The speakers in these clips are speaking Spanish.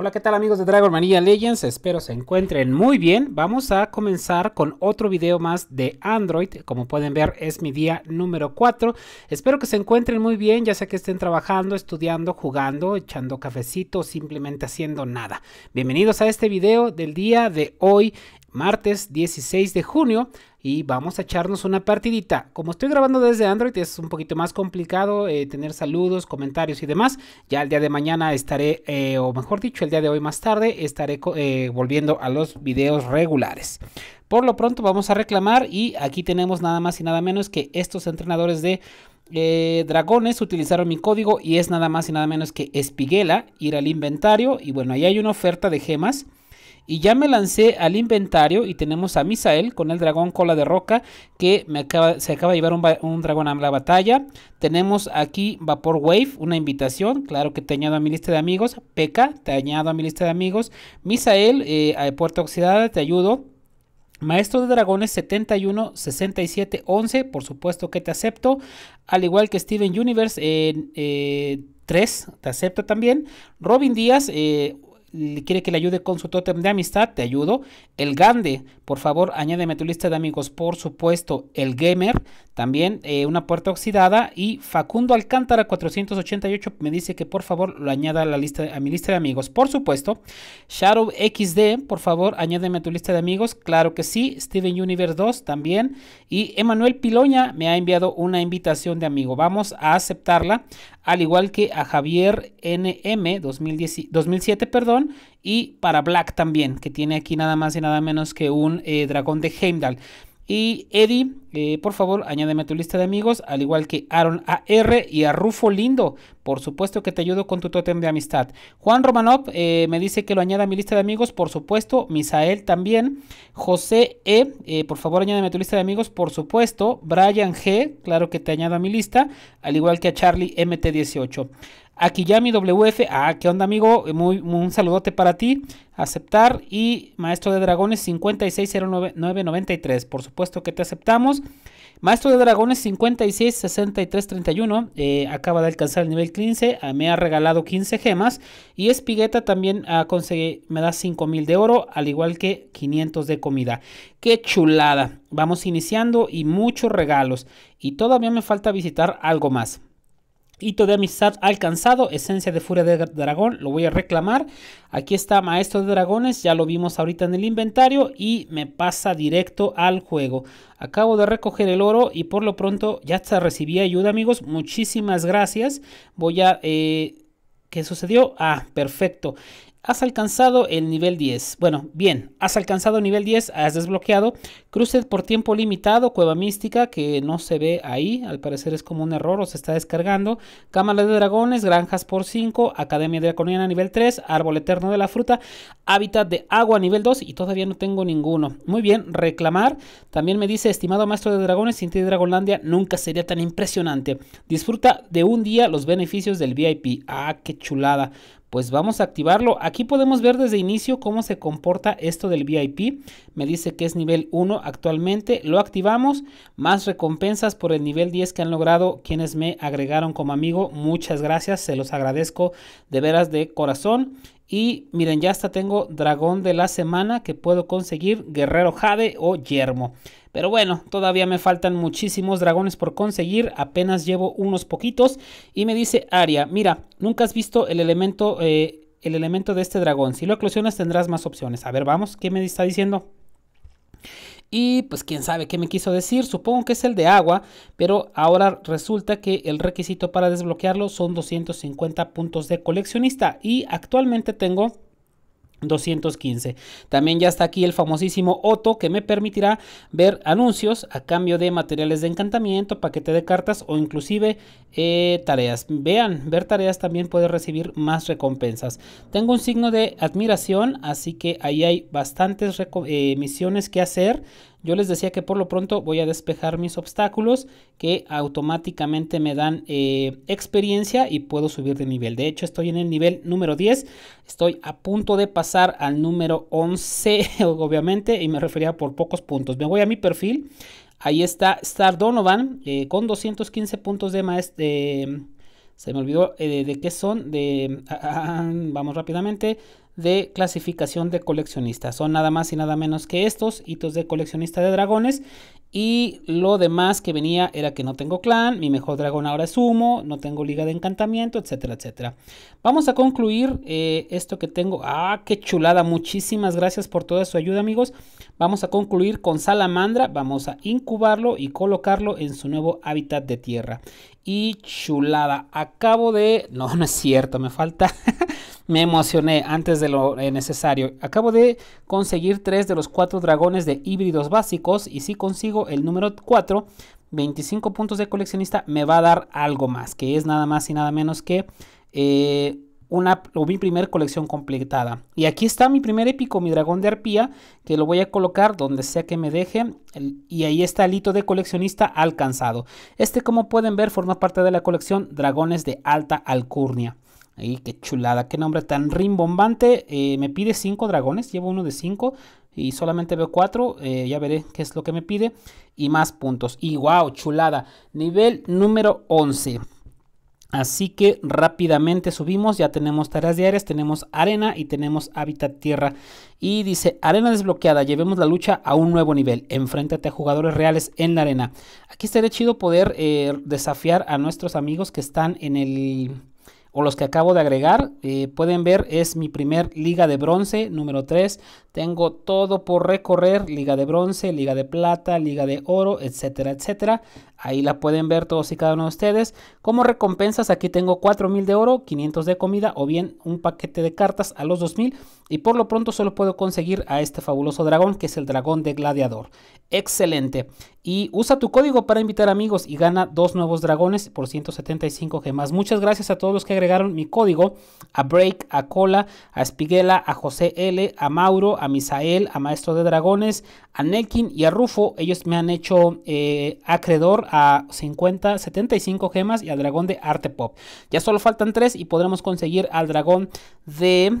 Hola, ¿qué tal amigos de Dragon Manía Legends? Espero se encuentren muy bien. Vamos a comenzar con otro video más de Android. Como pueden ver, es mi día número 4. Espero que se encuentren muy bien, ya sea que estén trabajando, estudiando, jugando, echando cafecito simplemente haciendo nada. Bienvenidos a este video del día de hoy martes 16 de junio y vamos a echarnos una partidita. Como estoy grabando desde Android es un poquito más complicado eh, tener saludos, comentarios y demás. Ya el día de mañana estaré, eh, o mejor dicho, el día de hoy más tarde estaré eh, volviendo a los videos regulares. Por lo pronto vamos a reclamar y aquí tenemos nada más y nada menos que estos entrenadores de dragones utilizaron mi código y es nada más y nada menos que espiguela, ir al inventario y bueno, ahí hay una oferta de gemas y ya me lancé al inventario y tenemos a Misael con el dragón cola de roca que se acaba de llevar un, dragón a la batalla. Tenemos aquí Vapor Wave, una invitación. Claro que te añado a mi lista de amigos. Peca, te añado a mi lista de amigos. Misael, eh, a Puerta Oxidada, te ayudo. Maestro de Dragones 71 67 11, por supuesto que te acepto. Al igual que Steven Universe 3, eh, te acepto también. Robin Díaz, eh, quiere que le ayude con su tótem de amistad, te ayudo. El Gande, por favor, añádeme a tu lista de amigos, por supuesto. El Gamer, también eh, una puerta oxidada. Y Facundo Alcántara 488 me dice que por favor lo añada a, la lista, a mi lista de amigos, por supuesto. Shadow XD, por favor, añádeme a tu lista de amigos, claro que sí. Steven Universe 2 también. Y Emanuel Piloña me ha enviado una invitación de amigo, vamos a aceptarla al igual que a Javier NM 2007 perdón, y para Black también, que tiene aquí nada más y nada menos que un eh, dragón de Heimdall. Y Eddie, eh, por favor, añádeme a tu lista de amigos, al igual que Aaron AR y a Rufo Lindo. Por supuesto que te ayudo con tu tótem de amistad. Juan Romanov eh, me dice que lo añada a mi lista de amigos, por supuesto. Misael también. José E, eh, por favor, añádeme a tu lista de amigos, por supuesto. Brian G, claro que te añado a mi lista, al igual que a Charlie MT18. Aquí ya mi WF, ah, ¿qué onda amigo? Muy, un saludote para ti. Aceptar y Maestro de Dragones 5609993. Por supuesto que te aceptamos. Maestro de Dragones 566331 eh, acaba de alcanzar el nivel 15. Ah, me ha regalado 15 gemas. Y Espigueta también me da 5000 de oro, al igual que 500 de comida. ¡Qué chulada! Vamos iniciando y muchos regalos. Y todavía me falta visitar algo más. Hito de amistad alcanzado, esencia de furia de dragón, lo voy a reclamar. Aquí está maestro de dragones, ya lo vimos ahorita en el inventario y me pasa directo al juego. Acabo de recoger el oro y por lo pronto ya hasta recibí ayuda amigos, muchísimas gracias. Voy a... Eh, ¿Qué sucedió? Ah, perfecto has alcanzado el nivel 10. Bueno, bien, has alcanzado nivel 10, has desbloqueado Cruce por tiempo limitado, cueva mística que no se ve ahí, al parecer es como un error o se está descargando, cámara de dragones, granjas por 5, academia draconiana nivel 3, árbol eterno de la fruta, hábitat de agua nivel 2 y todavía no tengo ninguno. Muy bien, reclamar. También me dice, estimado maestro de dragones, sin ti Dragonlandia nunca sería tan impresionante. Disfruta de un día los beneficios del VIP. Ah, qué chulada pues vamos a activarlo. Aquí podemos ver desde inicio cómo se comporta esto del VIP. Me dice que es nivel 1 actualmente. Lo activamos. Más recompensas por el nivel 10 que han logrado quienes me agregaron como amigo. Muchas gracias. Se los agradezco de veras de corazón. Y miren, ya hasta tengo dragón de la semana que puedo conseguir, guerrero jade o yermo. Pero bueno, todavía me faltan muchísimos dragones por conseguir, apenas llevo unos poquitos. Y me dice Aria, mira, nunca has visto el elemento, eh, el elemento de este dragón. Si lo eclosionas tendrás más opciones. A ver, vamos, ¿qué me está diciendo? Y pues quién sabe qué me quiso decir, supongo que es el de agua, pero ahora resulta que el requisito para desbloquearlo son 250 puntos de coleccionista y actualmente tengo 215. También ya está aquí el famosísimo oto que me permitirá ver anuncios a cambio de materiales de encantamiento, paquete de cartas o inclusive eh, tareas. Vean, ver tareas también puede recibir más recompensas. Tengo un signo de admiración, así que ahí hay bastantes eh, misiones que hacer. Yo les decía que por lo pronto voy a despejar mis obstáculos que automáticamente me dan eh, experiencia y puedo subir de nivel. De hecho, estoy en el nivel número 10. Estoy a punto de pasar al número 11, obviamente, y me refería por pocos puntos. Me voy a mi perfil. Ahí está Star Donovan eh, con 215 puntos de maestro. se me olvidó eh, de, qué son. De, ah, ah, ah, vamos rápidamente de clasificación de coleccionistas. Son nada más y nada menos que estos hitos de coleccionista de dragones. Y lo demás que venía era que no tengo clan, mi mejor dragón ahora es humo, no tengo liga de encantamiento, etcétera, etcétera. Vamos a concluir eh, esto que tengo. Ah, qué chulada, muchísimas gracias por toda su ayuda amigos. Vamos a concluir con salamandra, vamos a incubarlo y colocarlo en su nuevo hábitat de tierra y chulada. Acabo de... No, no es cierto, me falta... me emocioné antes de lo eh, necesario. Acabo de conseguir tres de los cuatro dragones de híbridos básicos y si consigo el número 4, 25 puntos de coleccionista me va a dar algo más, que es nada más y nada menos que... Eh, una o mi primer colección completada. Y aquí está mi primer épico, mi dragón de arpía, que lo voy a colocar donde sea que me deje. Y ahí está el hito de coleccionista alcanzado. Este, como pueden ver, forma parte de la colección Dragones de Alta Alcurnia. Ahí, qué chulada, qué nombre tan rimbombante. Eh, me pide 5 dragones, llevo uno de 5 y solamente veo 4. Eh, ya veré qué es lo que me pide. Y más puntos. Y wow, chulada. Nivel número 11. Así que rápidamente subimos, ya tenemos tareas diarias, tenemos arena y tenemos hábitat tierra. Y dice, arena desbloqueada, llevemos la lucha a un nuevo nivel, enfréntate a jugadores reales en la arena. Aquí estaría chido poder eh, desafiar a nuestros amigos que están en el o los que acabo de agregar. Eh, pueden ver, es mi primer liga de bronce, número 3. Tengo todo por recorrer, liga de bronce, liga de plata, liga de oro, etcétera, etcétera. Ahí la pueden ver todos y cada uno de ustedes. Como recompensas, aquí tengo 4000 de oro, 500 de comida o bien un paquete de cartas a los 2000. Y por lo pronto solo puedo conseguir a este fabuloso dragón, que es el dragón de gladiador. Excelente. Y usa tu código para invitar amigos y gana dos nuevos dragones por 175 gemas. Muchas gracias a todos los que mi código a Break, a Cola, a Spiguela, a José L, a Mauro, a Misael, a Maestro de Dragones, a Nelkin y a Rufo. Ellos me han hecho eh, acreedor a 50, 75 gemas y al dragón de Arte Pop. Ya solo faltan tres y podremos conseguir al dragón de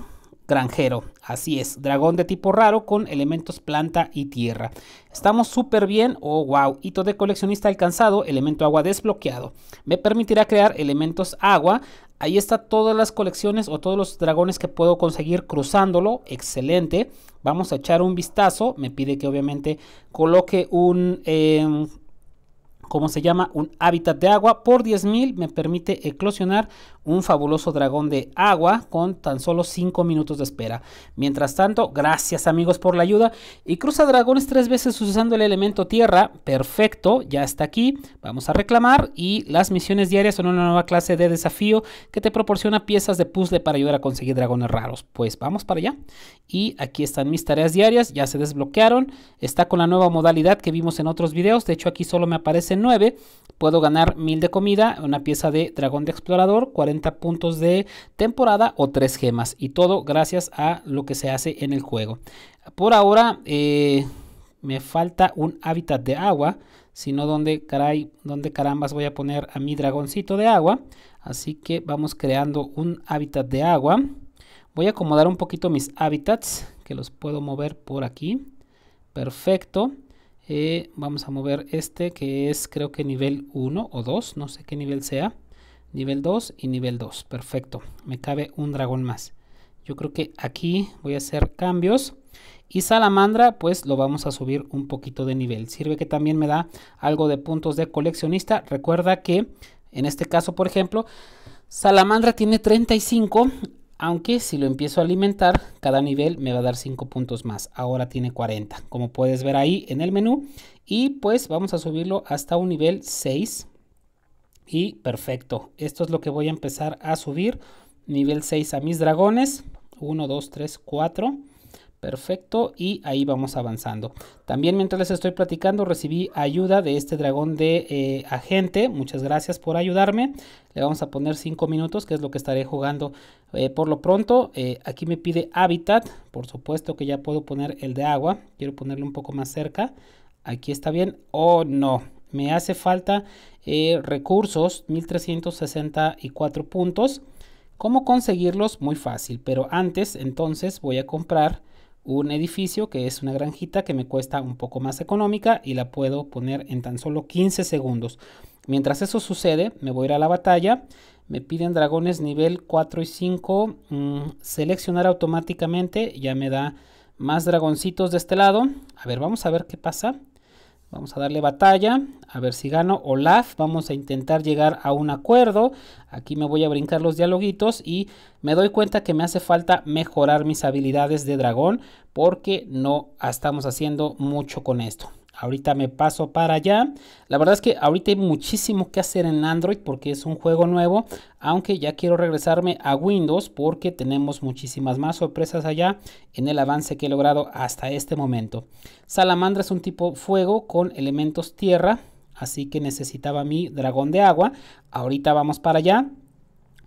granjero. Así es, dragón de tipo raro con elementos planta y tierra. Estamos súper bien, oh wow, hito de coleccionista alcanzado, elemento agua desbloqueado. Me permitirá crear elementos agua, Ahí está todas las colecciones o todos los dragones que puedo conseguir cruzándolo. Excelente. Vamos a echar un vistazo. Me pide que obviamente coloque un... Em, ¿Cómo se llama? Un hábitat de agua. Por 10.000 me permite eclosionar un fabuloso dragón de agua con tan solo 5 minutos de espera. Mientras tanto, gracias amigos por la ayuda y cruza dragones tres veces usando el elemento tierra. Perfecto, ya está aquí. Vamos a reclamar y las misiones diarias son una nueva clase de desafío que te proporciona piezas de puzzle para ayudar a conseguir dragones raros. Pues vamos para allá. Y aquí están mis tareas diarias, ya se desbloquearon. Está con la nueva modalidad que vimos en otros videos. De hecho, aquí solo me aparecen 9. Puedo ganar 1000 de comida, una pieza de dragón de explorador, 40 puntos de temporada o tres gemas. Y todo gracias a lo que se hace en el juego. Por ahora eh, me falta un hábitat de agua. Sino donde caray, donde carambas voy a poner a mi dragoncito de agua. Así que vamos creando un hábitat de agua. Voy a acomodar un poquito mis hábitats, que los puedo mover por aquí. Perfecto. Eh, vamos a mover este que es creo que nivel 1 o 2, no sé qué nivel sea. Nivel 2 y nivel 2. Perfecto. Me cabe un dragón más. Yo creo que aquí voy a hacer cambios. Y Salamandra, pues lo vamos a subir un poquito de nivel. Sirve que también me da algo de puntos de coleccionista. Recuerda que en este caso, por ejemplo, Salamandra tiene 35. Aunque si lo empiezo a alimentar, cada nivel me va a dar 5 puntos más. Ahora tiene 40, como puedes ver ahí en el menú. Y pues vamos a subirlo hasta un nivel 6 y perfecto, esto es lo que voy a empezar a subir. Nivel 6 a mis dragones. 1, 2, 3, 4. Perfecto, y ahí vamos avanzando. También mientras les estoy platicando recibí ayuda de este dragón de eh, agente. Muchas gracias por ayudarme. Le vamos a poner 5 minutos, que es lo que estaré jugando eh, por lo pronto. Eh, aquí me pide hábitat. Por supuesto que ya puedo poner el de agua. Quiero ponerle un poco más cerca. Aquí está bien. o oh, no. Me hace falta eh, recursos, 1364 puntos. ¿Cómo conseguirlos? Muy fácil, pero antes entonces voy a comprar un edificio que es una granjita que me cuesta un poco más económica y la puedo poner en tan solo 15 segundos. Mientras eso sucede, me voy a ir a la batalla. Me piden dragones nivel 4 y 5. Mm, seleccionar automáticamente. Ya me da más dragoncitos de este lado. A ver, vamos a ver qué pasa. Vamos a darle batalla, a ver si gano. Olaf, vamos a intentar llegar a un acuerdo. Aquí me voy a brincar los dialoguitos y me doy cuenta que me hace falta mejorar mis habilidades de dragón porque no estamos haciendo mucho con esto ahorita me paso para allá. La verdad es que ahorita hay muchísimo que hacer en Android porque es un juego nuevo, aunque ya quiero regresarme a Windows porque tenemos muchísimas más sorpresas allá en el avance que he logrado hasta este momento. Salamandra es un tipo fuego con elementos tierra, así que necesitaba mi dragón de agua. Ahorita vamos para allá.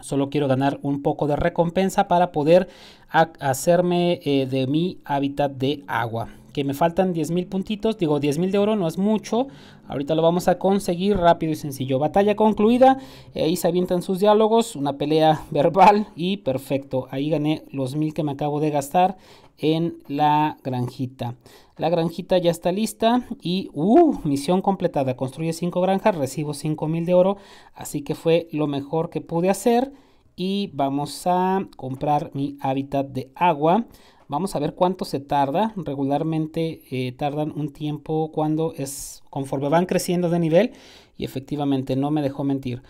Solo quiero ganar un poco de recompensa para poder hacerme eh, de mi hábitat de agua que me faltan 10.000 puntitos, digo 10.000 de oro, no es mucho, ahorita lo vamos a conseguir rápido y sencillo. Batalla concluida, ahí se avientan sus diálogos, una pelea verbal y perfecto, ahí gané los 1.000 que me acabo de gastar en la granjita. La granjita ya está lista y uh, misión completada, construye 5 granjas, recibo 5.000 de oro, así que fue lo mejor que pude hacer y vamos a comprar mi hábitat de agua. Vamos a ver cuánto se tarda. Regularmente eh, tardan un tiempo cuando es conforme van creciendo de nivel y efectivamente no me dejó mentir.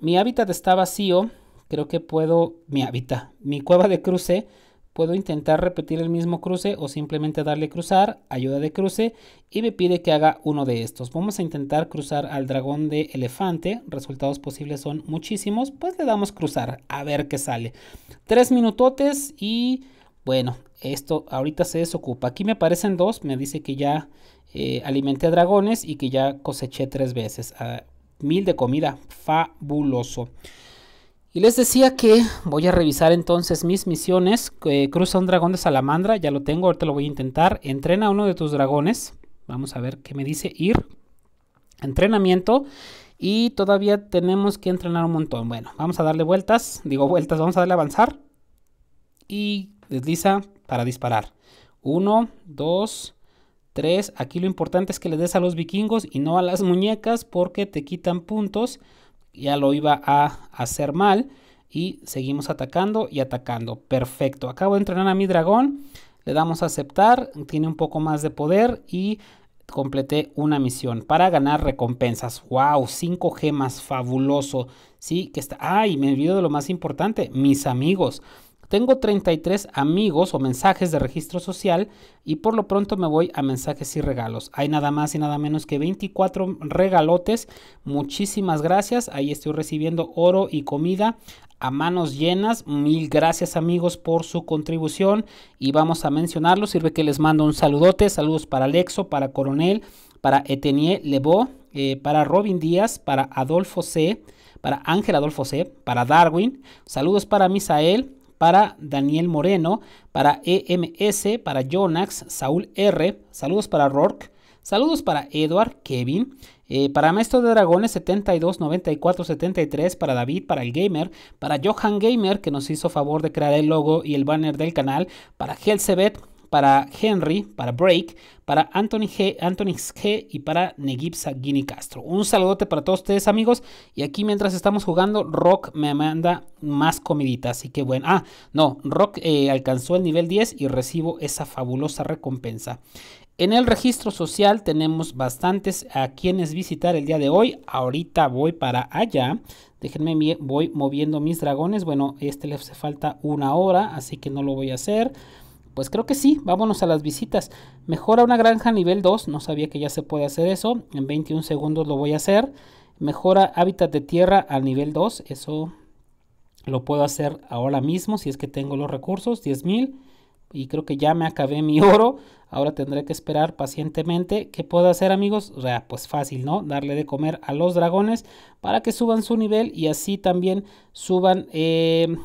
Mi hábitat está vacío. Creo que puedo, mi hábitat, mi cueva de cruce, puedo intentar repetir el mismo cruce o simplemente darle cruzar, ayuda de cruce y me pide que haga uno de estos. Vamos a intentar cruzar al dragón de elefante, resultados posibles son muchísimos, pues le damos cruzar a ver qué sale. Tres minutotes y bueno, esto ahorita se desocupa. Aquí me aparecen dos, me dice que ya eh, alimenté a dragones y que ya coseché tres veces. Ah, mil de comida, fabuloso. Y les decía que voy a revisar entonces mis misiones. Eh, cruza un dragón de salamandra, ya lo tengo, ahorita lo voy a intentar. Entrena uno de tus dragones. Vamos a ver qué me dice ir. Entrenamiento. Y todavía tenemos que entrenar un montón. Bueno, vamos a darle vueltas. Digo vueltas, vamos a darle avanzar. Y desliza para disparar. Uno, dos, tres. Aquí lo importante es que le des a los vikingos y no a las muñecas porque te quitan puntos. Ya lo iba a hacer mal. Y seguimos atacando y atacando. Perfecto. Acabo de entrenar a mi dragón. Le damos a aceptar. Tiene un poco más de poder y completé una misión para ganar recompensas. ¡Wow! 5 gemas, fabuloso. Sí, que está. ¡Ay! me olvido de lo más importante: mis amigos. Tengo 33 amigos o mensajes de registro social y por lo pronto me voy a mensajes y regalos. Hay nada más y nada menos que 24 regalotes. Muchísimas gracias. Ahí estoy recibiendo oro y comida a manos llenas. Mil gracias amigos por su contribución y vamos a mencionarlo. Sirve que les mando un saludote. Saludos para Alexo, para Coronel, para Etenie Lebo, eh, para Robin Díaz, para Adolfo C., para Ángel Adolfo C., para Darwin. Saludos para Misael para Daniel Moreno, para EMS, para Jonax, Saúl R, saludos para Rourke, saludos para Edward, Kevin, eh, para Maestro de Dragones 72, 94, 73, para David, para el Gamer, para Johan Gamer que nos hizo favor de crear el logo y el banner del canal, para Helsebet, para Henry, para Break, para Anthony G, Anthony G y para Negipsa Guinea Castro. Un saludote para todos ustedes amigos y aquí mientras estamos jugando Rock me manda más comidita, así que bueno. Ah, no, Rock eh, alcanzó el nivel 10 y recibo esa fabulosa recompensa. En el registro social tenemos bastantes a quienes visitar el día de hoy. Ahorita voy para allá. Déjenme, voy moviendo mis dragones. Bueno, este le hace falta una hora, así que no lo voy a hacer. Pues creo que sí, vámonos a las visitas. Mejora una granja nivel 2, no sabía que ya se puede hacer eso, en 21 segundos lo voy a hacer. Mejora hábitat de tierra al nivel 2, eso lo puedo hacer ahora mismo si es que tengo los recursos, 10.000. Y creo que ya me acabé mi oro, ahora tendré que esperar pacientemente. ¿Qué puedo hacer amigos? Pues fácil, ¿no? Darle de comer a los dragones para que suban su nivel y así también suban... Eh,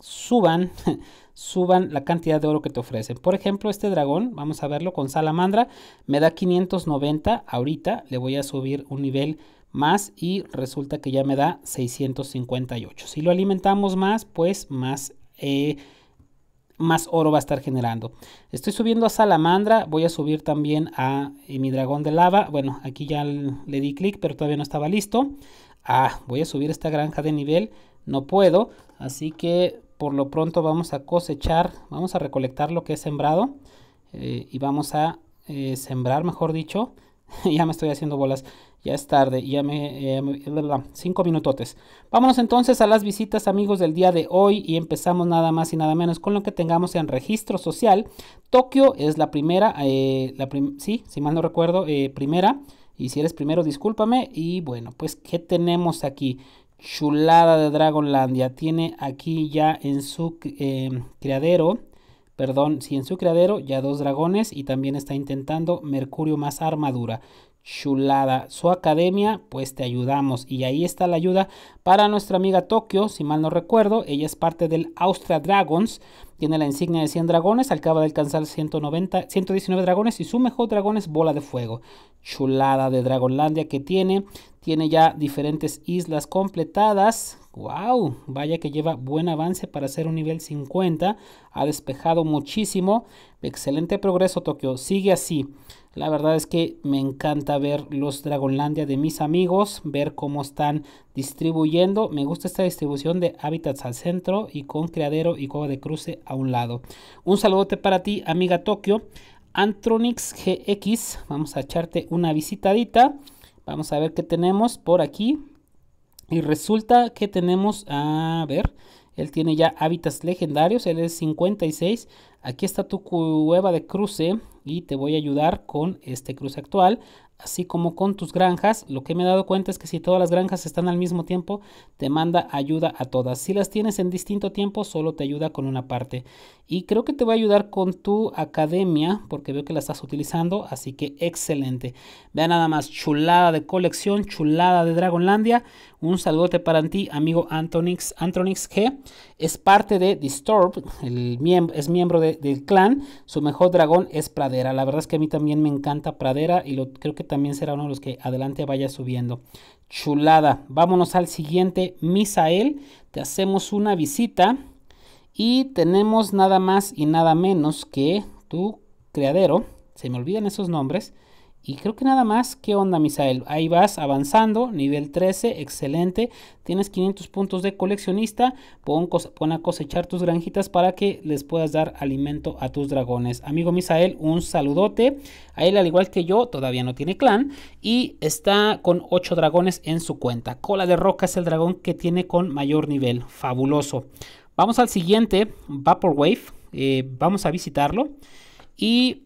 suban suban la cantidad de oro que te ofrecen. Por ejemplo, este dragón, vamos a verlo con salamandra, me da 590 ahorita, le voy a subir un nivel más y resulta que ya me da 658. Si lo alimentamos más, pues más... Eh, más oro va a estar generando. Estoy subiendo a Salamandra, voy a subir también a eh, mi dragón de lava. Bueno, aquí ya le di clic, pero todavía no estaba listo. Ah, voy a subir esta granja de nivel, no puedo, así que por lo pronto vamos a cosechar, vamos a recolectar lo que he sembrado eh, y vamos a eh, sembrar, mejor dicho. ya me estoy haciendo bolas, ya es tarde, ya me... Eh, cinco minutotes. Vámonos entonces a las visitas amigos del día de hoy y empezamos nada más y nada menos con lo que tengamos en registro social. Tokio es la primera, la sí, si mal no recuerdo, primera. Y si eres primero, discúlpame. Y bueno, pues, ¿qué tenemos aquí? chulada de Dragonlandia. Tiene aquí ya en su em, criadero, perdón, si sí, en su criadero ya dos dragones y también está intentando Mercurio más armadura chulada. Su academia, pues te ayudamos. Y ahí está la ayuda para nuestra amiga Tokio, si mal no recuerdo. Ella es parte del Austria Dragons. Tiene la insignia de 100 dragones, acaba de alcanzar 190, 119 dragones y su mejor dragón es Bola de Fuego. Chulada de Dragonlandia que tiene. Tiene ya diferentes islas completadas. ¡Wow! Vaya que lleva buen avance para ser un nivel 50. Ha despejado muchísimo. Excelente progreso, Tokio. Sigue así. La verdad es que me encanta ver los Dragonlandia de mis amigos, ver cómo están distribuyendo. Me gusta esta distribución de hábitats al centro y con criadero y cueva de cruce a un lado. Un saludote para ti, amiga Tokio. Antronix GX, vamos a echarte una visitadita. Vamos a ver qué tenemos por aquí. Y resulta que tenemos, a ver, él tiene ya hábitats legendarios, él es 56. Aquí está tu cueva de cruce, y te voy a ayudar con este cruce actual así como con tus granjas. Lo que me he dado cuenta es que si todas las granjas están al mismo tiempo, te manda ayuda a todas. Si las tienes en distinto tiempo, solo te ayuda con una parte. Y creo que te va a ayudar con tu academia, porque veo que la estás utilizando, así que excelente. Vean nada más, chulada de colección, chulada de Dragonlandia. Un saludote para ti, amigo Antonix, Antronix, que es parte de Disturb, el es miembro del clan. Su mejor dragón es Pradera. La verdad es que a mí también me encanta Pradera y lo creo que también será uno de los que adelante vaya subiendo. Chulada. Vámonos al siguiente, Misael. Te hacemos una visita y tenemos nada más y nada menos que tu creadero. Se me olvidan esos nombres. Y creo que nada más, ¿qué onda Misael? Ahí vas avanzando, nivel 13, excelente. Tienes 500 puntos de coleccionista, pon, a cosechar tus granjitas para que les puedas dar alimento a tus dragones. Amigo Misael, un saludote. A él, al igual que yo, todavía no tiene clan y está con 8 dragones en su cuenta. Cola de Roca es el dragón que tiene con mayor nivel, fabuloso. Vamos al siguiente, Vaporwave, wave eh, vamos a visitarlo. Y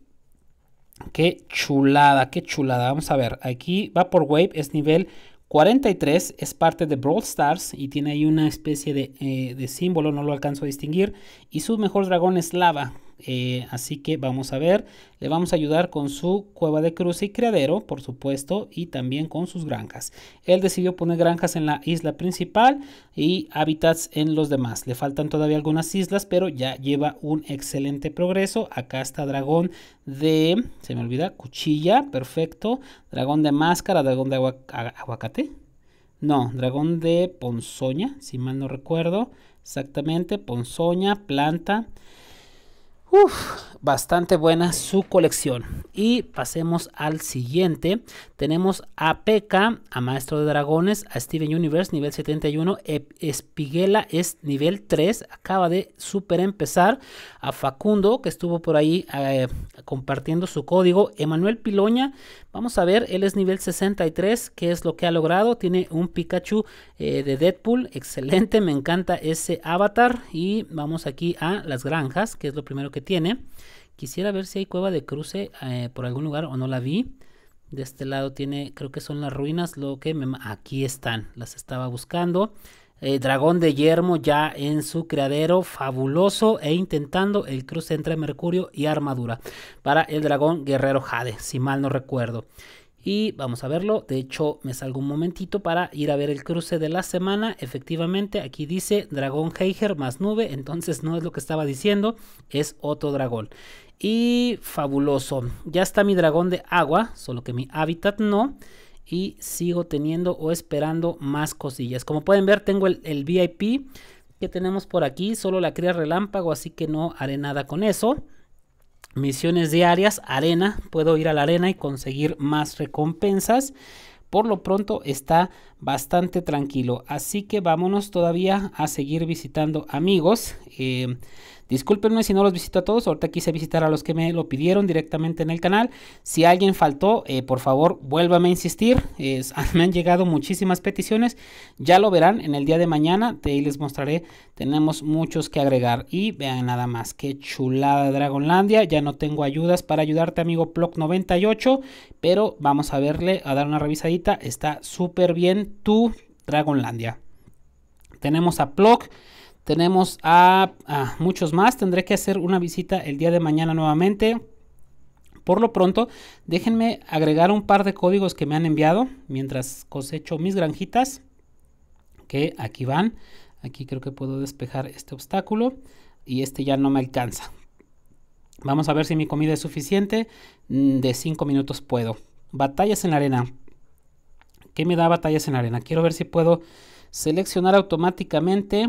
Qué chulada, qué chulada. Vamos a ver, aquí va por Wave, es nivel 43, es parte de Brawl Stars y tiene ahí una especie de, eh, de símbolo, no lo alcanzo a distinguir. Y su mejor dragón es lava. Eh, así que vamos a ver, le vamos a ayudar con su cueva de cruce y criadero, por supuesto, y también con sus granjas. Él decidió poner granjas en la isla principal y hábitats en los demás. Le faltan todavía algunas islas, pero ya lleva un excelente progreso. Acá está dragón de, se me olvida, cuchilla, perfecto. Dragón de máscara, dragón de aguacate. No, dragón de ponzoña, si mal no recuerdo. Exactamente, ponzoña, planta. Uf, bastante buena su colección. Y pasemos al siguiente. Tenemos a P.K. a Maestro de Dragones, a Steven Universe, nivel 71. E, Espiguela es nivel 3, acaba de super empezar. A Facundo, que estuvo por ahí eh, compartiendo su código. Emanuel Piloña, Vamos a ver, él es nivel 63, que es lo que ha logrado. Tiene un Pikachu eh, de Deadpool, excelente, me encanta ese avatar. Y vamos aquí a las granjas, que es lo primero que tiene. Quisiera ver si hay cueva de cruce eh, por algún lugar o no la vi. De este lado tiene, creo que son las ruinas, lo que me... Aquí están, las estaba buscando. Eh, dragón de yermo ya en su criadero fabuloso e intentando el cruce entre Mercurio y armadura para el dragón guerrero Jade, si mal no recuerdo. Y vamos a verlo, de hecho me salgo un momentito para ir a ver el cruce de la semana, efectivamente aquí dice dragón Heiger más nube, entonces no es lo que estaba diciendo, es otro dragón. Y fabuloso, ya está mi dragón de agua, solo que mi hábitat no y sigo teniendo o esperando más cosillas. Como pueden ver tengo el, VIP que tenemos por aquí, solo la cría relámpago, así que no haré nada con eso. Misiones diarias, arena, puedo ir a la arena y conseguir más recompensas. Por lo pronto está bastante tranquilo, así que vámonos todavía a seguir visitando amigos. Eh, Disculpenme si no los visito a todos, ahorita quise visitar a los que me lo pidieron directamente en el canal. Si alguien faltó, eh, por favor, vuélvame a insistir. me han llegado muchísimas peticiones, ya lo verán en el día de mañana, Ahí les mostraré, tenemos muchos que agregar. Y vean nada más, qué chulada Dragonlandia, ya no tengo ayudas para ayudarte amigo Plock 98, pero vamos a verle, a dar una revisadita, está súper bien tu Dragonlandia. Tenemos a Plock tenemos a, muchos más. Tendré que hacer una visita el día de mañana nuevamente. Por lo pronto, déjenme agregar un par de códigos que me han enviado mientras cosecho mis granjitas. Que aquí van. Aquí creo que puedo despejar este obstáculo. Y este ya no me alcanza. Vamos a ver si mi comida es suficiente. Mm, de cinco minutos puedo. Batallas en la arena. ¿Qué me da batallas en la arena? Quiero ver si puedo seleccionar automáticamente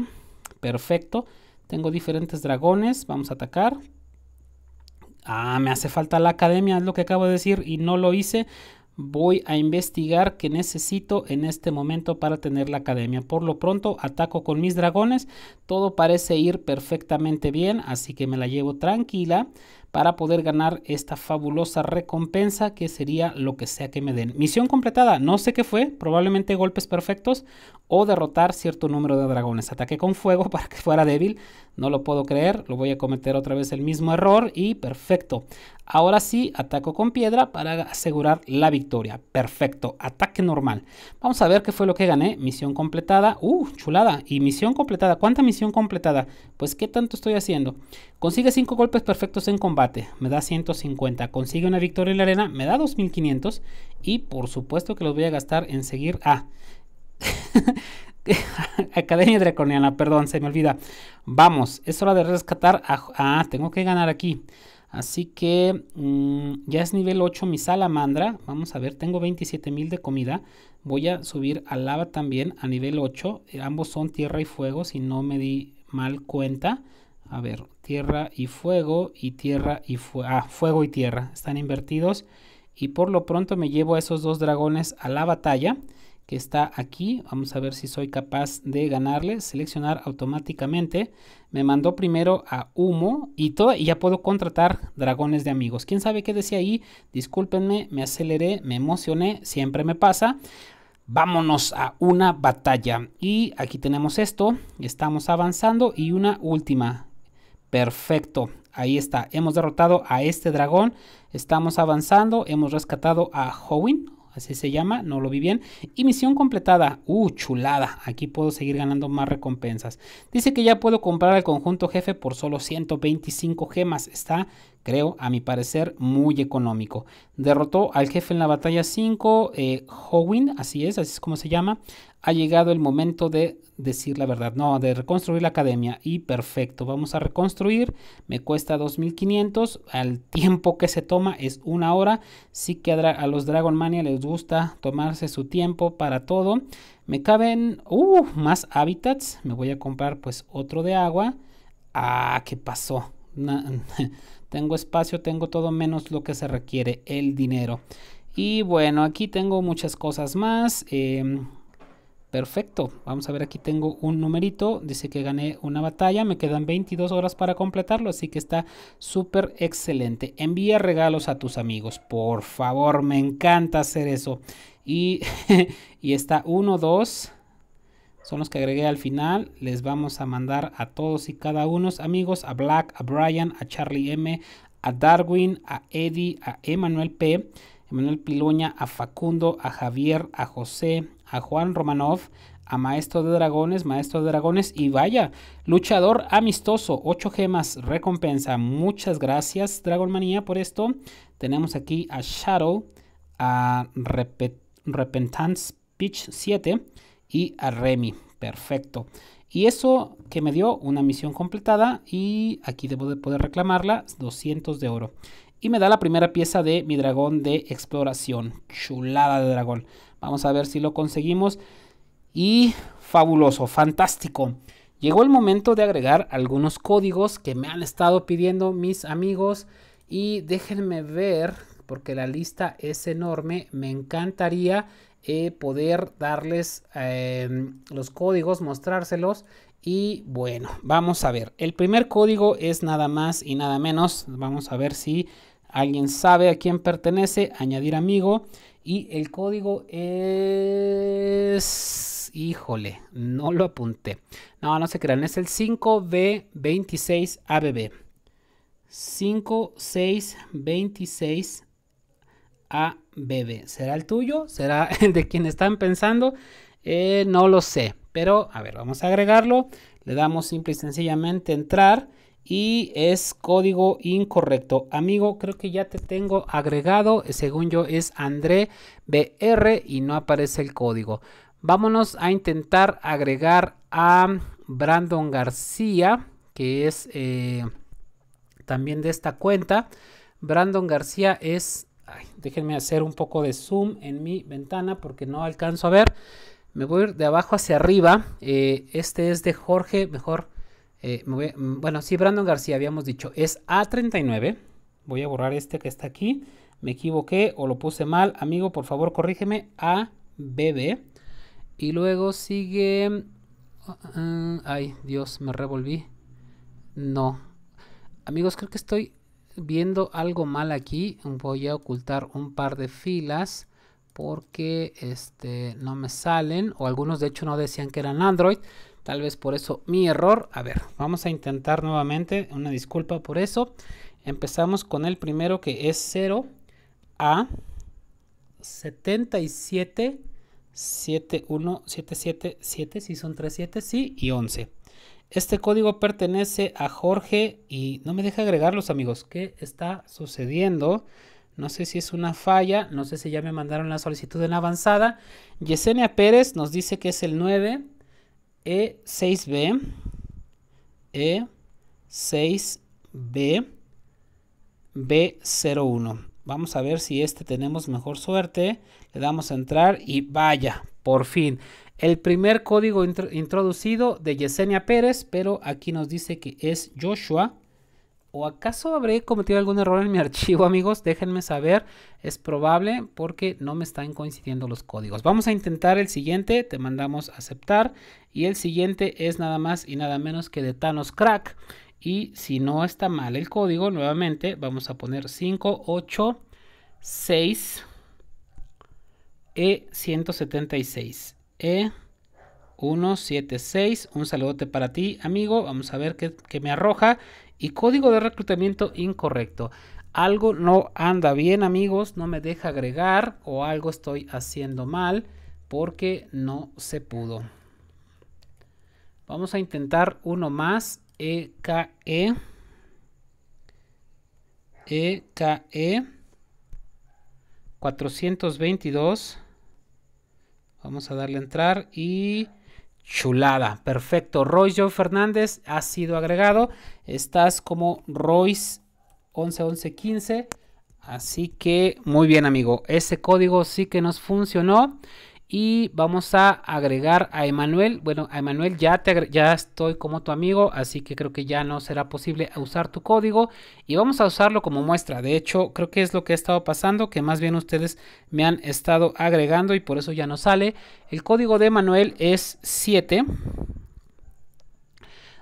Perfecto. Tengo diferentes dragones. Vamos a atacar. Ah, me hace falta la academia, es lo que acabo de decir y no lo hice. Voy a investigar qué necesito en este momento para tener la academia. Por lo pronto ataco con mis dragones. Todo parece ir perfectamente bien, así que me la llevo tranquila para poder ganar esta fabulosa recompensa que sería lo que sea que me den. Misión completada, no sé qué fue, probablemente golpes perfectos o derrotar cierto número de dragones. Ataque con fuego para que fuera débil, no lo puedo creer, lo voy a cometer otra vez el mismo error y perfecto. Ahora sí, ataco con piedra para asegurar la victoria. Perfecto, ataque normal. Vamos a ver qué fue lo que gané. Misión completada. ¡Uh, chulada! Y misión completada. ¿Cuánta misión completada? Pues, ¿qué tanto estoy haciendo? Consigue 5 golpes perfectos en combate. Me da 150. Consigue una victoria en la arena. Me da 2500. Y, por supuesto, que los voy a gastar en seguir... Ah... Academia Draconiana, perdón, se me olvida. Vamos, es hora de rescatar a... Ah, tengo que ganar aquí. Así que mm, ya es nivel 8 mi salamandra. Vamos a ver, tengo 27.000 de comida. Voy a subir al lava también a nivel 8. Eh, ambos son tierra y fuego, si no me di mal cuenta. A ver, tierra y fuego y tierra y fuego. Ah, fuego y tierra. Están invertidos. Y por lo pronto me llevo a esos dos dragones a la batalla que está aquí. Vamos a ver si soy capaz de ganarle. Seleccionar automáticamente. Me mandó primero a humo y, todo, y ya puedo contratar dragones de amigos. ¿Quién sabe qué decía ahí? Discúlpenme, me aceleré, me emocioné, siempre me pasa. Vámonos a una batalla. Y aquí tenemos esto. Estamos avanzando y una última. Perfecto. Ahí está. Hemos derrotado a este dragón. Estamos avanzando. Hemos rescatado a Howin así se llama, no lo vi bien. Y misión completada, uh, chulada, aquí puedo seguir ganando más recompensas. Dice que ya puedo comprar al conjunto jefe por solo 125 gemas, está, creo, a mi parecer, muy económico. Derrotó al jefe en la batalla 5, eh, Howin, así es, así es como se llama. Ha llegado el momento de decir la verdad. No, de reconstruir la academia. Y perfecto, vamos a reconstruir. Me cuesta 2500. Al tiempo que se toma es una hora. Sí que a, los Dragon Mania les gusta tomarse su tiempo para todo. Me caben uh, más hábitats. Me voy a comprar pues otro de agua. Ah, ¿qué pasó? tengo espacio, tengo todo menos lo que se requiere, el dinero. Y bueno, aquí tengo muchas cosas más. Eh, Perfecto, vamos a ver aquí tengo un numerito, dice que gané una batalla, me quedan 22 horas para completarlo, así que está súper excelente. Envía regalos a tus amigos, por favor, me encanta hacer eso. Y, y está 1, dos. son los que agregué al final. Les vamos a mandar a todos y cada uno, amigos, a Black, a Brian, a Charlie M, a Darwin, a Eddie, a Emanuel P. Manuel piluña a Facundo, a Javier, a José, a Juan Romanov, a Maestro de Dragones, Maestro de Dragones y vaya, luchador amistoso, 8 gemas, recompensa. Muchas gracias Dragon por esto. Tenemos aquí a Shadow, a Repentance Pitch 7 y a Remy. Perfecto. Y eso que me dio una misión completada y aquí debo de poder reclamarla, 200 de oro. Y me da la primera pieza de mi dragón de exploración. Chulada de dragón. Vamos a ver si lo conseguimos. Y fabuloso, fantástico. Llegó el momento de agregar algunos códigos que me han estado pidiendo mis amigos. Y déjenme ver, porque la lista es enorme. Me encantaría eh, poder darles em, los códigos, mostrárselos. Y bueno, vamos a ver. El primer código es nada más y nada menos. Vamos a ver si alguien sabe a quién pertenece. Añadir amigo. Y el código es... Híjole, no lo apunté. No, no se crean, es el 5B26ABB. 5626ABB. ¿Será el tuyo? ¿Será el de quien están pensando? Eh, no lo sé. Pero, a ver, vamos a agregarlo. Le damos simple y sencillamente entrar y es código incorrecto. Amigo, creo que ya te tengo agregado. Según yo es André BR y no aparece el código. Vámonos a intentar agregar a Brandon García, que es eh, también de esta cuenta. Brandon García es... déjenme hacer un poco de zoom en mi ventana porque no alcanzo a ver. Me voy de abajo hacia arriba. Eh, este es de Jorge, mejor eh, mm, bueno, sí, Brandon García, habíamos dicho, es A39. Voy a borrar este que está aquí. Me equivoqué o lo puse mal. Amigo, por favor, corrígeme. ABB. Y luego sigue... Mm, mm, ay, Dios, me revolví. No. Amigos, creo que estoy viendo algo mal aquí. Voy a ocultar un par de filas porque este, no me salen. O algunos de hecho no decían que eran Android. Tal vez por eso mi error. A ver, vamos a intentar nuevamente. Una disculpa por eso. Empezamos con el primero que es 0 a 77, si son 37, sí, y 11. Este código pertenece a Jorge y no me deja agregarlos amigos. ¿Qué está sucediendo? No sé si es una falla, no sé si ya me mandaron la solicitud en avanzada. Yesenia Pérez nos dice que es el 9. E6B, E6B, B01. Vamos a ver si este tenemos mejor suerte. Le damos a entrar y vaya, por fin. El primer código introducido de Yesenia Pérez, pero aquí nos dice que es Joshua ¿O acaso habré cometido algún error en mi archivo, amigos? Déjenme saber. Es probable porque no me están coincidiendo los códigos. Vamos a intentar el siguiente. Te mandamos aceptar. Y el siguiente es nada más y nada menos que de Thanos Crack. Y si no está mal el código, nuevamente vamos a poner 586 E176. E 176. E, Un saludote para ti, amigo. Vamos a ver qué, qué me arroja y código de reclutamiento incorrecto. Algo no anda bien amigos, no me deja agregar o algo estoy haciendo mal porque no se pudo. Vamos a intentar uno más. EKE. EKE. 422. Vamos a darle a entrar y Chulada, perfecto. Royce Joe Fernández ha sido agregado. Estás como Royce 11, Así que muy bien, amigo. Ese código sí que nos funcionó y vamos a agregar a Emanuel. Bueno, a Emanuel ya, te ya estoy como tu amigo, así que creo que ya no será posible usar tu código y vamos a usarlo como muestra. De hecho, creo que es lo que ha estado pasando, que más bien ustedes me han estado agregando y por eso ya no sale. El código de Emanuel es 7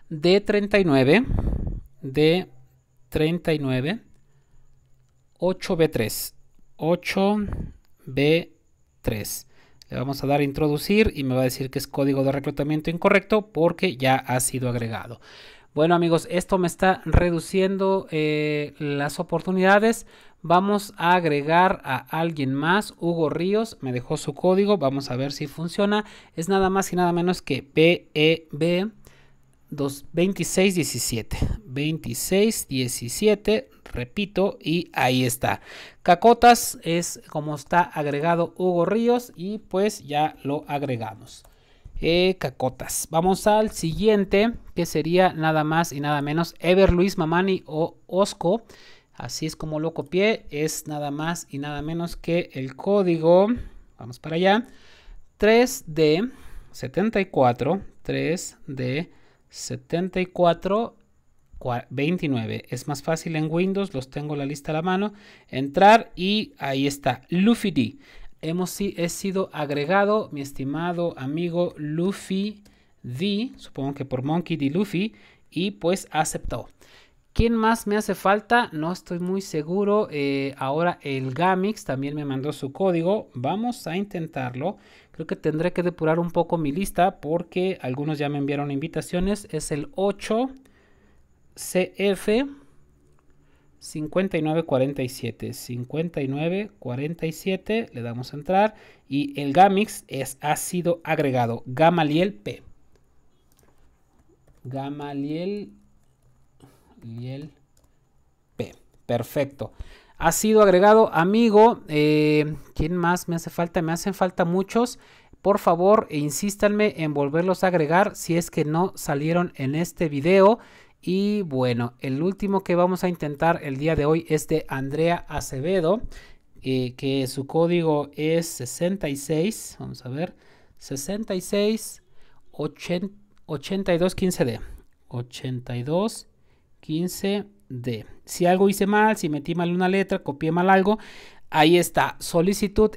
d 39 de 39 8B3 8B3 le vamos a dar a introducir y me va a decir que es código de reclutamiento incorrecto porque ya ha sido agregado. Bueno amigos, esto me está reduciendo eh, las oportunidades. Vamos a agregar a alguien más, Hugo Ríos, me dejó su código, vamos a ver si funciona. Es nada más y nada menos que PEB 2617 26, 17. 26, 17, repito, y ahí está. Cacotas es como está agregado Hugo Ríos y pues ya lo agregamos. Eh, cacotas. Vamos al siguiente, que sería nada más y nada menos Ever Luis Mamani o Osco. Así es como lo copié. Es nada más y nada menos que el código. Vamos para allá. 3D74. 3D. 74 29. Es más fácil en Windows, los tengo la lista a la mano. Entrar y ahí está, Luffy D. Hemos he sido agregado, mi estimado amigo Luffy D, supongo que por Monkey D. Luffy, y pues aceptó. ¿Quién más me hace falta? No estoy muy seguro. Eh, ahora el Gamix también me mandó su código. Vamos a intentarlo. Creo que tendré que depurar un poco mi lista porque algunos ya me enviaron invitaciones. Es el 8 CF 5947. 5947. Le damos a entrar. Y el Gamix es, ha sido agregado. Gamaliel P. Gamaliel y el P. Perfecto. Ha sido agregado amigo. Eh, ¿Quién más me hace falta? Me hacen falta muchos. Por favor, insístanme en volverlos a agregar si es que no salieron en este video. Y bueno, el último que vamos a intentar el día de hoy es de Andrea Acevedo, eh, que su código es 66, vamos a ver, 66 15 d 82 15D. Si algo hice mal, si metí mal una letra, copié mal algo, ahí está. Solicitud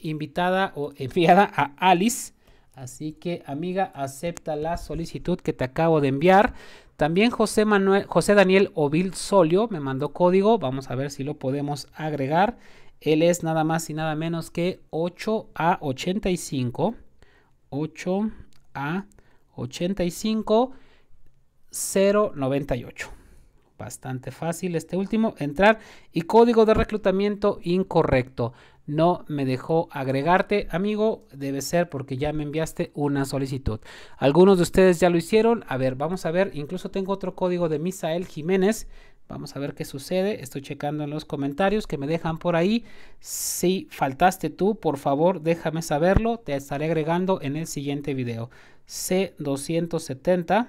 invitada o enviada a Alice. Así que amiga, acepta la solicitud que te acabo de enviar. También José, Manuel, José Daniel Ovil Solio me mandó código. Vamos a ver si lo podemos agregar. Él es nada más y nada menos que 8A85. 8A85. 098. Bastante fácil este último. Entrar y código de reclutamiento incorrecto. No me dejó agregarte, amigo. Debe ser porque ya me enviaste una solicitud. Algunos de ustedes ya lo hicieron. A ver, vamos a ver. Incluso tengo otro código de Misael Jiménez. Vamos a ver qué sucede. Estoy checando en los comentarios que me dejan por ahí. Si faltaste tú, por favor, déjame saberlo. Te estaré agregando en el siguiente video. C270.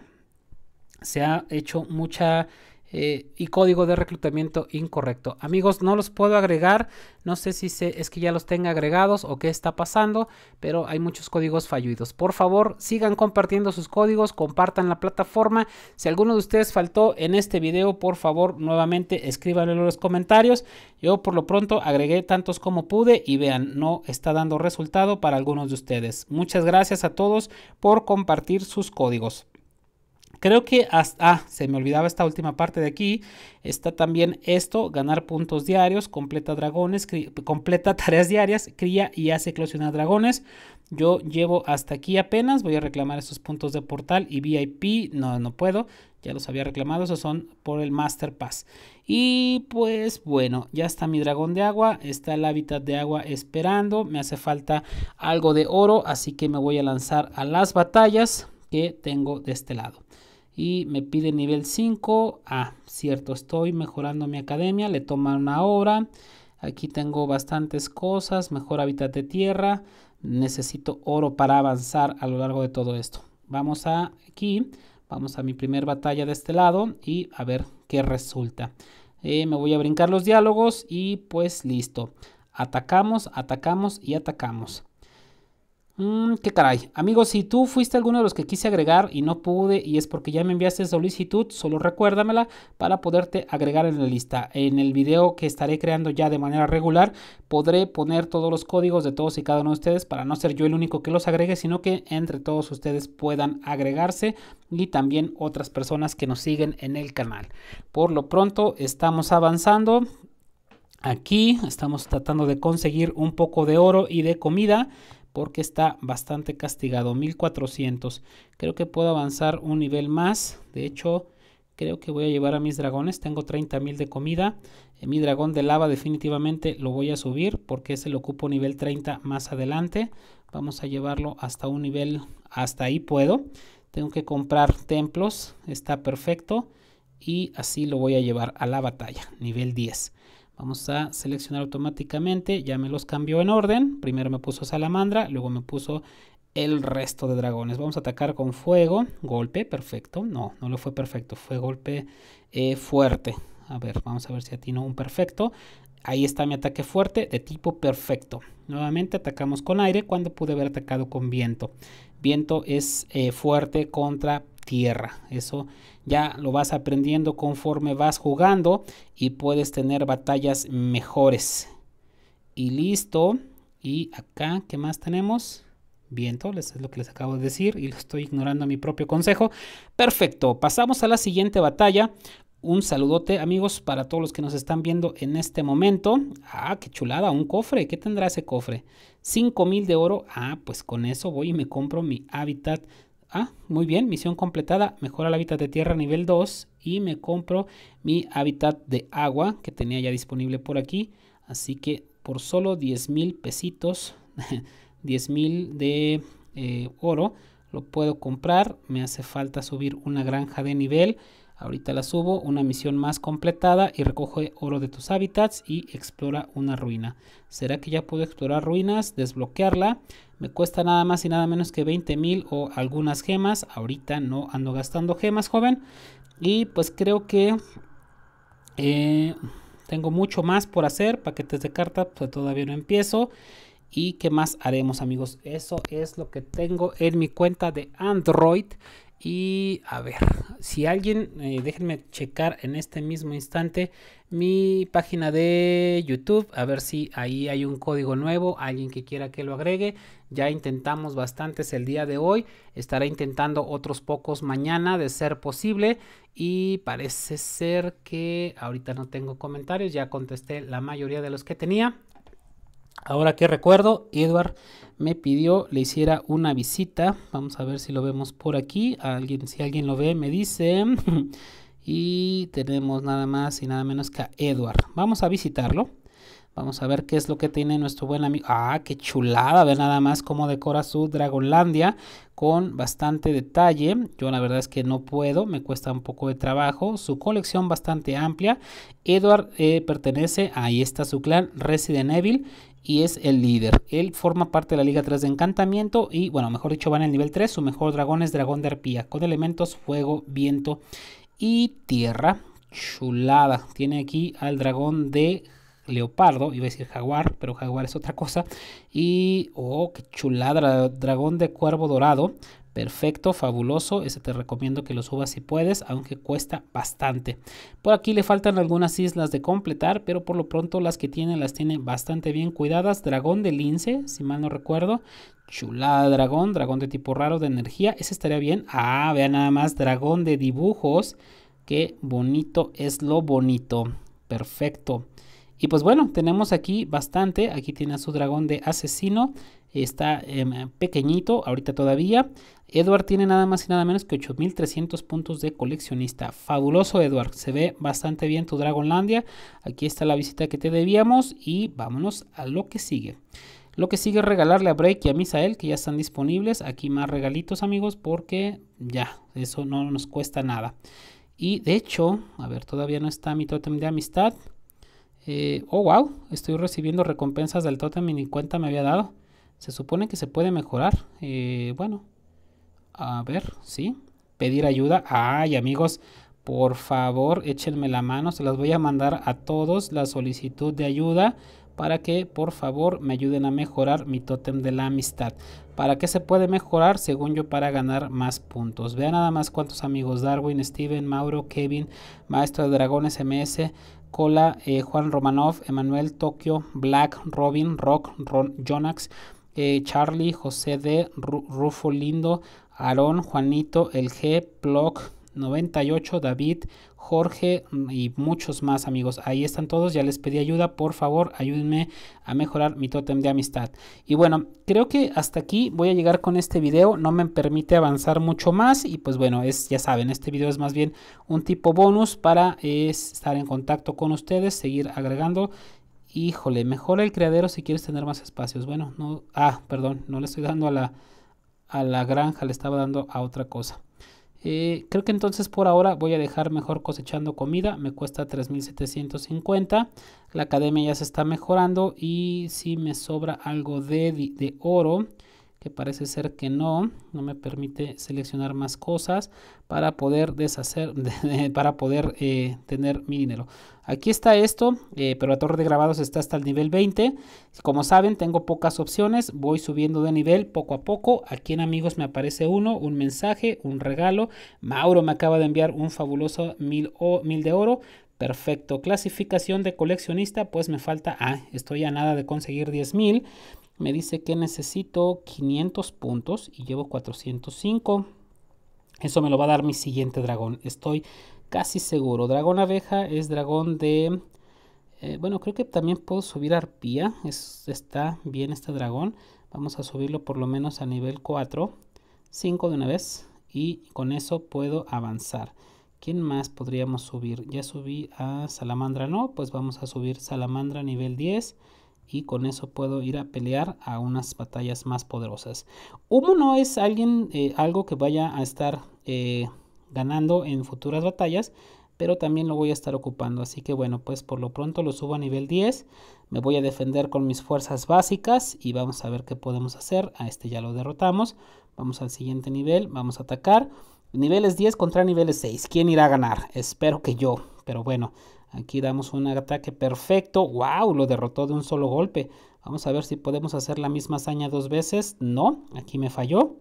Se ha hecho mucha eh, y código de reclutamiento incorrecto. Amigos, no los puedo agregar. No sé si se, es que ya los tenga agregados o qué está pasando, pero hay muchos códigos fallidos. Por favor, sigan compartiendo sus códigos, compartan la plataforma. Si alguno de ustedes faltó en este video, por favor, nuevamente escríbanlo en los comentarios. Yo por lo pronto agregué tantos como pude y vean, no está dando resultado para algunos de ustedes. Muchas gracias a todos por compartir sus códigos. Creo que hasta, ah, se me olvidaba esta última parte de aquí, está también esto, ganar puntos diarios, completa dragones, completa tareas diarias, cría y hace eclosionar dragones. Yo llevo hasta aquí apenas, voy a reclamar estos puntos de portal y VIP, no, no puedo, ya los había reclamado, esos son por el Master Pass. Y pues bueno, ya está mi dragón de agua, está el hábitat de agua esperando, me hace falta algo de oro, así que me voy a lanzar a las batallas que tengo de este lado y me pide nivel 5. Ah, cierto, estoy mejorando mi academia, le toma una hora Aquí tengo bastantes cosas, mejor hábitat de tierra. Necesito oro para avanzar a lo largo de todo esto. Vamos a aquí, vamos a mi primer batalla de este lado y a ver qué resulta. Eh, me voy a brincar los diálogos y pues listo. Atacamos, atacamos y atacamos. Mm, qué caray. Amigos, si tú fuiste alguno de los que quise agregar y no pude y es porque ya me enviaste solicitud, solo recuérdamela para poderte agregar en la lista. En el video que estaré creando ya de manera regular, podré poner todos los códigos de todos y cada uno de ustedes para no ser yo el único que los agregue, sino que entre todos ustedes puedan agregarse y también otras personas que nos siguen en el canal. Por lo pronto, estamos avanzando. Aquí estamos tratando de conseguir un poco de oro y de comida porque está bastante castigado, 1400. Creo que puedo avanzar un nivel más, de hecho creo que voy a llevar a mis dragones, tengo 30.000 de comida. Eh, mi dragón de lava definitivamente lo voy a subir porque ese lo ocupo nivel 30 más adelante. Vamos a llevarlo hasta un nivel, hasta ahí puedo. Tengo que comprar templos, está perfecto. Y así lo voy a llevar a la batalla, nivel 10. Vamos a seleccionar automáticamente, ya me los cambió en orden. Primero me puso salamandra, luego me puso el resto de dragones. Vamos a atacar con fuego, golpe, perfecto. No, no lo fue perfecto, fue golpe eh, fuerte. A ver, vamos a ver si atino un perfecto. Ahí está mi ataque fuerte de tipo perfecto. Nuevamente atacamos con aire cuando pude haber atacado con viento. Viento es eh, fuerte contra tierra. Eso ya lo vas aprendiendo conforme vas jugando y puedes tener batallas mejores. Y listo. Y acá, ¿qué más tenemos? Viento, les es lo que les acabo de decir y lo estoy ignorando a mi propio consejo. Perfecto, pasamos a la siguiente batalla. Un saludote amigos para todos los que nos están viendo en este momento. Ah, qué chulada, un cofre. ¿Qué tendrá ese cofre? 5,000 de oro. Ah, pues con eso voy y me compro mi hábitat Ah, muy bien, misión completada. Mejora el hábitat de tierra nivel 2 y me compro mi hábitat de agua que tenía ya disponible por aquí. Así que por solo 10 mil pesitos, 10 mil de eh, oro, lo puedo comprar. Me hace falta subir una granja de nivel. Ahorita la subo, una misión más completada y recoge oro de tus hábitats y explora una ruina. ¿Será que ya puedo explorar ruinas? Desbloquearla. Me cuesta nada más y nada menos que 20.000 mil o algunas gemas. Ahorita no ando gastando gemas, joven. Y pues creo que eh, tengo mucho más por hacer. Paquetes de carta, pues todavía no empiezo. ¿Y qué más haremos amigos? Eso es lo que tengo en mi cuenta de Android. Y a ver, si alguien, eh, déjenme checar en este mismo instante mi página de YouTube, a ver si ahí hay un código nuevo, alguien que quiera que lo agregue. Ya intentamos bastantes el día de hoy, estaré intentando otros pocos mañana de ser posible y parece ser que ahorita no tengo comentarios, ya contesté la mayoría de los que tenía, Ahora que recuerdo, Edward me pidió le hiciera una visita. Vamos a ver si lo vemos por aquí. Alguien, si alguien lo ve, me dice. y tenemos nada más y nada menos que a Edward. Vamos a visitarlo. Vamos a ver qué es lo que tiene nuestro buen amigo. Ah, qué chulada. Ver nada más cómo decora su Dragonlandia con bastante detalle. Yo la verdad es que no puedo, me cuesta un poco de trabajo. Su colección bastante amplia. Edward eh, pertenece, ahí está su clan, Resident Evil y es el líder. Él forma parte de la Liga 3 de Encantamiento y, bueno, mejor dicho, va en el nivel 3. Su mejor dragón es Dragón de Arpía, con elementos fuego, viento y tierra. Chulada. Tiene aquí al dragón de leopardo, iba a decir jaguar, pero jaguar es otra cosa. Y, oh, qué chulada, dragón de cuervo dorado. Perfecto, fabuloso, ese te recomiendo que lo subas si puedes, aunque cuesta bastante. Por aquí le faltan algunas islas de completar, pero por lo pronto las que tiene las tiene bastante bien cuidadas. Dragón de lince, si mal no recuerdo. Chulada dragón, dragón de tipo raro de energía, ese estaría bien. Ah, vean nada más, dragón de dibujos. Qué bonito es lo bonito. Perfecto. Y pues bueno, tenemos aquí bastante. Aquí tiene a su dragón de asesino. Está em, pequeñito, ahorita todavía. Edward tiene nada más y nada menos que 8300 puntos de coleccionista. Fabuloso Edward, se ve bastante bien tu Dragonlandia. Aquí está la visita que te debíamos y vámonos a lo que sigue. Lo que sigue es regalarle a Break y a Misael, que ya están disponibles. Aquí más regalitos, amigos, porque ya, eso no nos cuesta nada. Y de hecho, a ver, todavía no está mi tótem de amistad. Eh, oh, wow, estoy recibiendo recompensas del totem y ni cuenta me había dado. Se supone que se puede mejorar. Eh, bueno, a ver, sí. Pedir ayuda. Ay, amigos, por favor, échenme la mano. Se las voy a mandar a todos la solicitud de ayuda para que por favor me ayuden a mejorar mi tótem de la amistad. ¿Para qué se puede mejorar? Según yo, para ganar más puntos. Vean nada más cuántos amigos. Darwin, Steven, Mauro, Kevin, Maestro de Dragones, MS, Cola, eh, Juan Romanov, Emanuel, Tokio, Black, Robin, Rock, Jonax, eh, Charlie, José D, Rufo Lindo, Aarón, Juanito, El G, Plock, 98, David, Jorge mm, y muchos más amigos. Ahí están todos, ya les pedí ayuda, por favor, ayúdenme a mejorar mi tótem de amistad. Y bueno, creo que hasta aquí voy a llegar con este video, no me permite avanzar mucho más y pues bueno, es ya saben, este video es más bien un tipo bonus para estar en contacto con ustedes, seguir agregando Híjole, mejora el criadero si quieres tener más espacios. Bueno, no. Ah, perdón, no le estoy dando a la, a la granja, le estaba dando a otra cosa. Eh, creo que entonces por ahora voy a dejar mejor cosechando comida. Me cuesta 3.750. La academia ya se está mejorando y si me sobra algo de, de oro que parece ser que no, no me permite seleccionar más cosas para poder deshacer, para poder eh, tener mi dinero. Aquí está esto, eh, pero la torre de grabados está hasta el nivel 20. Como saben, tengo pocas opciones, voy subiendo de nivel poco a poco. Aquí en amigos me aparece uno, un mensaje, un regalo. Mauro me acaba de enviar un fabuloso mil, o, mil de oro. Perfecto, clasificación de coleccionista, pues me falta, ah, estoy a nada de conseguir 10 mil me dice que necesito 500 puntos y llevo 405. Eso me lo va a dar mi siguiente dragón. Estoy casi seguro. Dragón abeja es dragón de... Eh, bueno, creo que también puedo subir arpía. está bien este dragón. Vamos a subirlo por lo menos a nivel 4. 5 de una vez. Y con eso puedo avanzar. ¿Quién más podríamos subir? Ya subí a salamandra, ¿no? Pues vamos a subir salamandra a nivel 10 y con eso puedo ir a pelear a unas batallas más poderosas. Humo no es alguien, eh, algo que vaya a estar eh, ganando en futuras batallas, pero también lo voy a estar ocupando. Así que bueno, pues por lo pronto lo subo a nivel 10. Me voy a defender con mis fuerzas básicas y vamos a ver qué podemos hacer. A este ya lo derrotamos. Vamos al siguiente nivel, vamos a atacar. Niveles 10 contra niveles 6. ¿Quién irá a ganar? Espero que yo, pero bueno, Aquí damos un ataque perfecto. ¡Wow! Lo derrotó de un solo golpe. Vamos a ver si podemos hacer la misma hazaña dos veces. No, aquí me falló.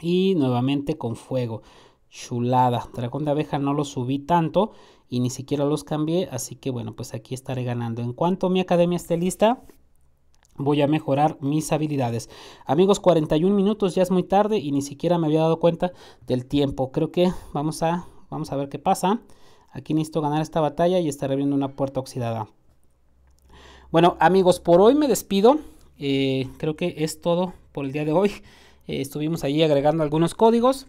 Y nuevamente con fuego. Chulada. Dragón de abeja no lo subí tanto y ni siquiera los cambié. Así que bueno, pues aquí estaré ganando. En cuanto mi academia esté lista, voy a mejorar mis habilidades. Amigos, 41 minutos ya es muy tarde y ni siquiera me había dado cuenta del tiempo. Creo que vamos a, vamos a ver qué pasa. Aquí necesito ganar esta batalla y estaré abriendo una puerta oxidada. Bueno, amigos, por hoy me despido. Eh, creo que es todo por el día de hoy. Eh, estuvimos ahí agregando algunos códigos.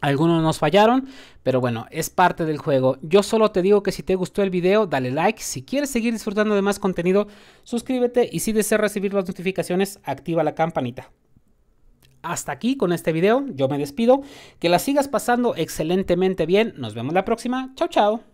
Algunos nos fallaron, pero bueno, es parte del juego. Yo solo te digo que si te gustó el video, dale like. Si quieres seguir disfrutando de más contenido, suscríbete y si deseas recibir las notificaciones, activa la campanita hasta aquí con este video. Yo me despido. Que la sigas pasando excelentemente bien. Nos vemos la próxima. Chao, chao.